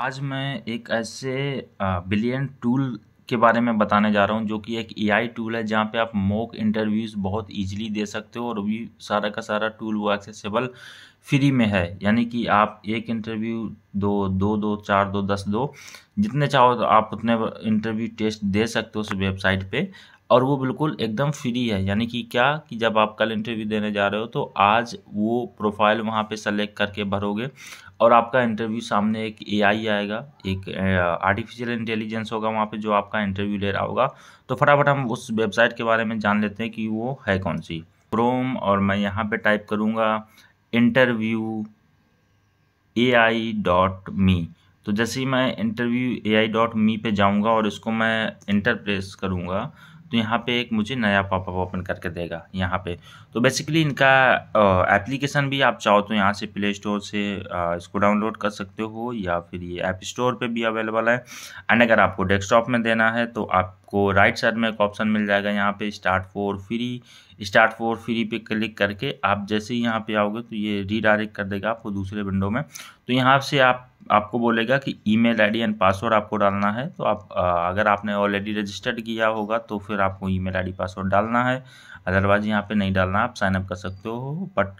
आज मैं एक ऐसे बिलियन टूल के बारे में बताने जा रहा हूँ जो कि एक एआई टूल है जहाँ पे आप मॉक इंटरव्यूज़ बहुत इजीली दे सकते हो और भी सारा का सारा टूल वो एक्सेसिबल फ्री में है यानी कि आप एक इंटरव्यू दो दो दो चार दो दस दो जितने चाहो तो आप उतने इंटरव्यू टेस्ट दे सकते हो उस वेबसाइट पे और वो बिल्कुल एकदम फ्री है यानी कि क्या कि जब आप कल इंटरव्यू देने जा रहे हो तो आज वो प्रोफाइल वहाँ पे सेलेक्ट करके भरोगे और आपका इंटरव्यू सामने एक एआई आएगा एक आर्टिफिशियल इंटेलिजेंस होगा वहाँ पे जो आपका इंटरव्यू ले रहा होगा तो फटाफट हम उस वेबसाइट के बारे में जान लेते हैं कि वो है कौन सी क्रोम और मैं यहाँ पर टाइप करूँगा इंटरव्यू ए आई डॉट मी तो जैसे ही मैं इंटरव्यू ए आई डॉट मी पर जाऊँगा और इसको मैं इंटरप्रेस करूँगा तो यहाँ पे एक मुझे नया पॉपअप ओपन करके देगा यहाँ पे तो बेसिकली इनका एप्लीकेशन भी आप चाहो तो यहाँ से प्ले स्टोर से आ, इसको डाउनलोड कर सकते हो या फिर ये ऐप स्टोर पे भी अवेलेबल है एंड अगर आपको डेस्कटॉप में देना है तो आपको राइट साइड में एक ऑप्शन मिल जाएगा यहाँ पे start for free start for free पे क्लिक करके आप जैसे ही यहाँ पे आओगे तो ये रीडायरेक्ट कर देगा आपको दूसरे विंडो में तो यहाँ से आप आपको बोलेगा कि ईमेल आईडी एंड पासवर्ड आपको डालना है तो आप अगर आपने ऑलरेडी रजिस्टर्ड किया होगा तो फिर आपको ईमेल आईडी पासवर्ड डालना है अदरवाइज़ यहाँ पे नहीं डालना आप साइनअप कर सकते हो बट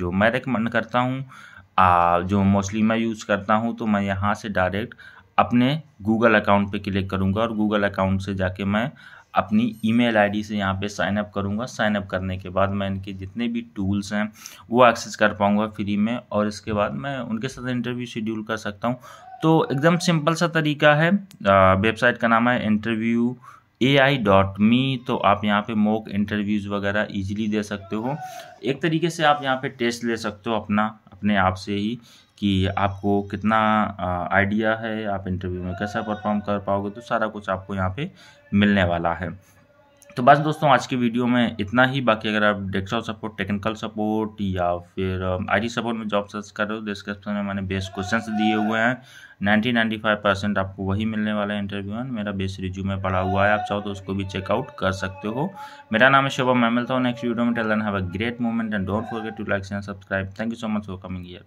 जो मैं रिकमेंड करता हूँ जो मोस्टली मैं यूज़ करता हूँ तो मैं यहाँ से डायरेक्ट अपने गूगल अकाउंट पे क्लिक करूँगा और गूगल अकाउंट से जाके मैं अपनी ईमेल आईडी से यहाँ पे साइन अप करूँगा साइन अप करने के बाद मैं इनके जितने भी टूल्स हैं वो एक्सेस कर पाऊँगा फ्री में और इसके बाद मैं उनके साथ इंटरव्यू शेड्यूल कर सकता हूँ तो एकदम सिंपल सा तरीका है वेबसाइट का नाम है इंटरव्यू ए आई डॉट मी तो आप यहाँ पे मॉक इंटरव्यूज़ वगैरह इजीली दे सकते हो एक तरीके से आप यहाँ पे टेस्ट ले सकते हो अपना अपने आप से ही कि आपको कितना आइडिया है आप इंटरव्यू में कैसा परफॉर्म कर पाओगे तो सारा कुछ आपको यहाँ पे मिलने वाला है तो बस दोस्तों आज की वीडियो में इतना ही बाकी अगर आप डेस्कटॉप सपोर्ट टेक्निकल सपोर्ट या फिर आईटी सपोर्ट में जॉब सर्च कर रहे हो डिस्क्रिप्शन तो में मैंने बेस्ट क्वेश्चंस दिए हुए हैं 90 95 परसेंट आपको वही मिलने वाला है इंटरव्यू में मेरा बेस रिज्यूमे पड़ा हुआ है आप चाहो तो उसको भी चेकआउट कर सकते हो मेरा नाम है शुभम मैं मिलता हूँ नेक्स्ट वीडियो में tell have a great moment and don't forget to like and subscribe thank you so much for coming year